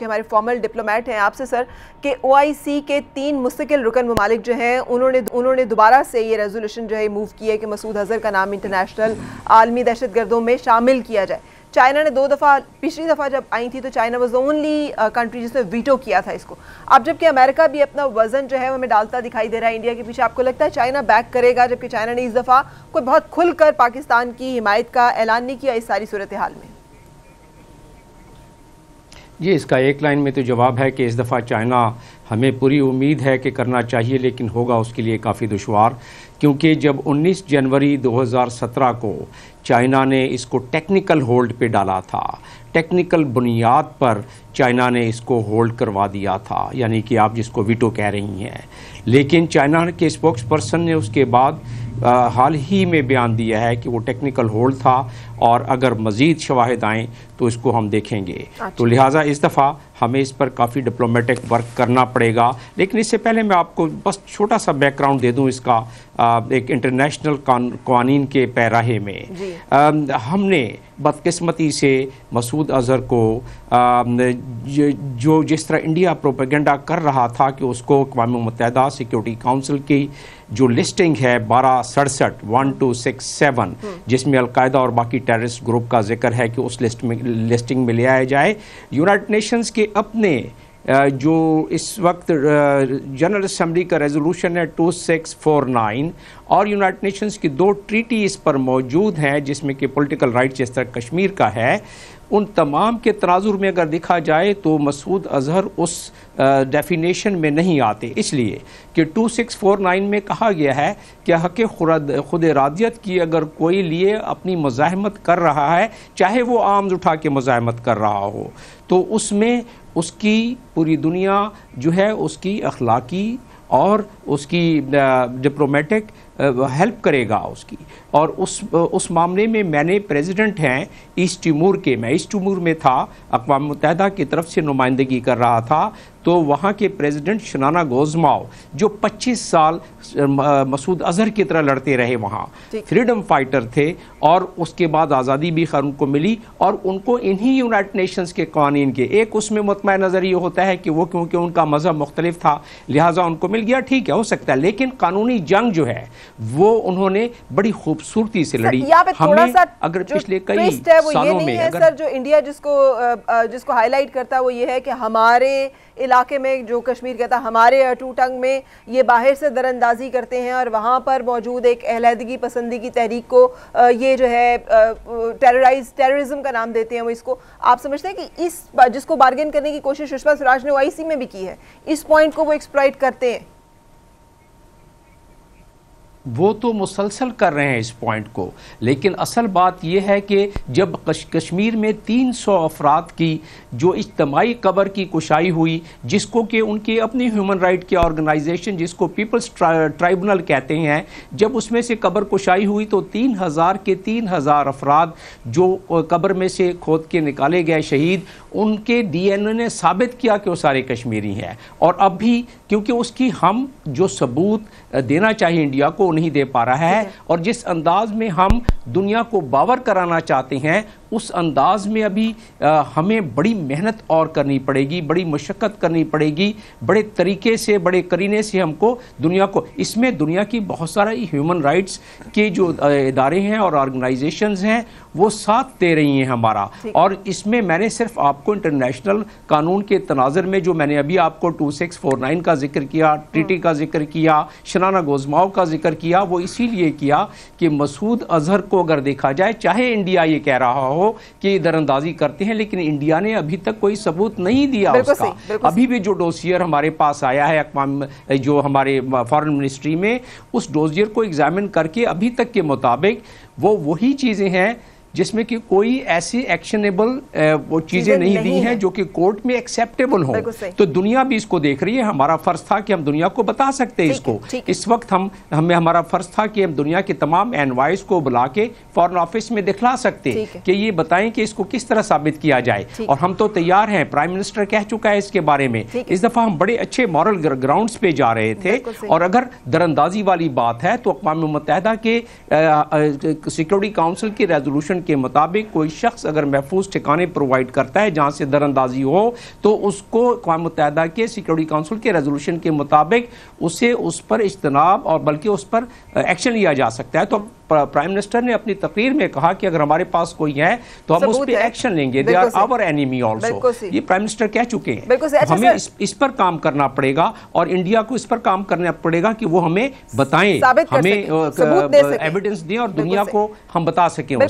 के हमारे formal diplomat हैं आपसे सर कि ओआईसी के तीन मुस्तकिल रुकन ममालिक जो हैं उन्होंने उन्होंने दोबारा से ये रेजोल्यूशन जो है मूव किया है कि मसूद अजहर का नाम इंटरनेशनल आलमी दहशत गर्दों में शामिल किया जाए चाइना ने दो दफ़ा पिछली दफ़ा जब आई थी तो चाइना वॉज ओनली कंट्री जिसने वीटो किया था इसको अब जबकि अमेरिका भी अपना वजन जो है वो हमें डालता दिखाई दे रहा है इंडिया के पीछे आपको लगता है चाइना बैक करेगा जबकि चाइना ने इस दफ़ा कोई बहुत खुलकर पाकिस्तान की हिमायत का ऐलान नहीं किया इस सारी सूरत हाल में ये इसका एक लाइन में तो जवाब है कि इस दफ़ा चाइना हमें पूरी उम्मीद है कि करना चाहिए लेकिन होगा उसके लिए काफ़ी दुशवार क्योंकि जब 19 जनवरी 2017 को चाइना ने इसको टेक्निकल होल्ड पे डाला था टेक्निकल बुनियाद पर चाइना ने इसको होल्ड करवा दिया था यानी कि आप जिसको वीटो कह रही हैं लेकिन चाइना के स्पोक्स पर्सन ने उसके बाद आ, हाल ही में बयान दिया है कि वो टेक्निकल होल्ड था और अगर मज़ीद शवाहद आएँ तो इसको हम देखेंगे तो अच्छा। लिहाजा इस दफ़ा हमें इस पर काफ़ी डिप्लोमेटिक वर्क करना पड़ेगा लेकिन इससे पहले मैं आपको बस छोटा सा बैकग्राउंड दे दूं इसका एक इंटरनेशनल कानून के पैराहे में हमने बदकस्मती से मसूद अजहर को आ, जो जिस तरह इंडिया प्रोपेगेंडा कर रहा था कि उसको अकवा मतदा सिक्योरिटी काउंसिल की जो लिस्टिंग है बारह सड़सठ वन टू सिक्स सेवन जिसमें अलकायदा और बाकी टेररिस्ट ग्रुप का जिक्र है कि उस लिस्ट में लिस्टिंग में ले आया जाए यूनाइट नेशंस के अपने जो इस वक्त जनरल असम्बली का रेजोलूशन है टू सिक्स फोर नाइन और यूनाइट नेशंस की दो ट्रीटी इस पर मौजूद हैं जिसमें कि पॉलिटिकल राइट जिस तरह कश्मीर का है उन तमाम के तनाजुर में अगर देखा जाए तो मसूद अजहर उस डेफिनेशन में नहीं आते इसलिए कि 2649 में कहा गया है कि हक खुद रादियत की अगर कोई लिए अपनी मज़ाहमत कर रहा है चाहे वो आर्म्स उठा के मज़ाहमत कर रहा हो तो उसमें उसकी पूरी दुनिया जो है उसकी अखलाकी और उसकी डिप्लोमेटिक हेल्प करेगा उसकी और उस उस मामले में मैंने प्रेसिडेंट हैं ईस्ट टिमूर के मैं ईस्ट टिमूर में था अकवा मुतहदा की तरफ से नुमाइंदगी कर रहा था तो वहाँ के प्रेसिडेंट शनाना गोजमाव जो 25 साल मसूद अजहर की तरह लड़ते रहे वहाँ फ्रीडम फाइटर थे और उसके बाद आज़ादी भी खैर उनको मिली और उनको इन्हीं यूनाइट नेशंस के कवानीन के एक उसमें मतम नज़र ये होता है कि वो क्योंकि उनका मज़हब मुख्तलिफ था लिहाजा उनको मिल गया ठीक है हो सकता है लेकिन कानूनी जंग जो है वो उन्होंने बड़ी खूबसूरती से लड़ी हमने अगर पिछले कई सालों में अगर सर जो इंडिया जिसको जिसको हाईलाइट करता है वो ये है कि हमारे इलाके में जो कश्मीर कहता हमारे अटूटंग में ये बाहर से दरअंदाजी करते हैं और वहाँ पर मौजूद एक पसंदी की तहरीक को ये जो है टेरराइज टेररिज्म का नाम देते हैं वो इसको आप समझते हैं कि इस जिसको बार्गेन करने की कोशिश सुषमा स्वराज ने ओ में भी की है इस पॉइंट को वो एक्सप्लाइट करते हैं वो तो मुसलसल कर रहे हैं इस पॉइंट को लेकिन असल बात यह है कि जब कश, कश्मीर में 300 सौ अफराद की जो इज्तमाही कबर की कुशाई हुई जिसको कि उनके अपनी ह्यूमन राइट की ऑर्गेनाइजेशन जिसको पीपल्स ट्रा, ट्राइबूनल कहते हैं जब उसमें से कबर कुशाई हुई तो तीन हज़ार के तीन हज़ार अफराद जो कबर में से खोद के निकाले गए शहीद उनके डी एन ओ ने साबित किया कि वो सारे कश्मीरी हैं और अब भी क्योंकि उसकी हम जो सबूत देना चाहिए इंडिया को नहीं दे पा रहा है और जिस अंदाज में हम दुनिया को बावर कराना चाहते हैं उस अंदाज में अभी आ, हमें बड़ी मेहनत और करनी पड़ेगी बड़ी मशक्क़त करनी पड़ेगी बड़े तरीके से बड़े करीने से हमको दुनिया को इसमें दुनिया की बहुत सारा ह्यूमन राइट्स के जो इदारे हैं और ऑर्गेनाइजेशन हैं वो साथ दे रही हैं हमारा और इसमें मैंने सिर्फ आपको इंटरनेशनल कानून के तनाजर में जो मैंने अभी आपको टू सिक्स फोर नाइन का जिक्र किया ट्रीटी हाँ। का जिक्र किया शनाना गोजमाओ का जिक्र किया वो इसीलिए किया कि मसूद अजहर को अगर देखा जाए चाहे इंडिया ये कह रहा हो को कि दरअंदाजी करते हैं लेकिन इंडिया ने अभी तक कोई सबूत नहीं दिया उसका अभी भी जो डोसियर हमारे पास आया है जो हमारे फॉरेन मिनिस्ट्री में उस डोसियर को एग्जामिन करके अभी तक के मुताबिक वो वही चीज़ें हैं जिसमें कि कोई ऐसी एक्शनेबल वो चीज़ें नहीं, दी हैं जो कि कोर्ट में एक्सेप्टेबल हो तो दुनिया भी इसको देख रही है हमारा फ़र्ज था कि हम दुनिया को बता सकते हैं इसको इस वक्त हम हमें हमारा फ़र्ज था कि हम दुनिया के तमाम एनवाइस को बुला के फॉरन ऑफिस में दिखला सकते कि ये बताएं कि इसको किस तरह साबित किया जाए और हम तो तैयार हैं प्राइम मिनिस्टर कह चुका है इसके बारे में इस दफ़ा हम बड़े अच्छे मॉरल ग्राउंड पे जा रहे थे और अगर दरअंदाजी वाली बात है तो अकवा मुतहदा के सिक्योरिटी काउंसिल की रेजोल्यूशन के मुताबिक कोई शख्स अगर महफूज ठिकाने प्रोवाइड करता है जहाँ से दरअंदाजी हो तो उसको अकवा मुतहदा के सिक्योरिटी काउंसिल के रेजोलूशन के मुताबिक उसे उस पर इजतनाब और बल्कि उस पर एक्शन लिया जा सकता है तो प्राइम मिनिस्टर ने अपनी तकरीर में कहा कि अगर हमारे पास कोई है तो हम उस पर एक्शन लेंगे they are our enemy also ये प्राइम मिनिस्टर कह चुके हैं अच्छा हमें इस, इस पर काम करना पड़ेगा और इंडिया को इस पर काम करना पड़ेगा कि वो हमें बताएं हमें एविडेंस दें और दुनिया को हम बता सकें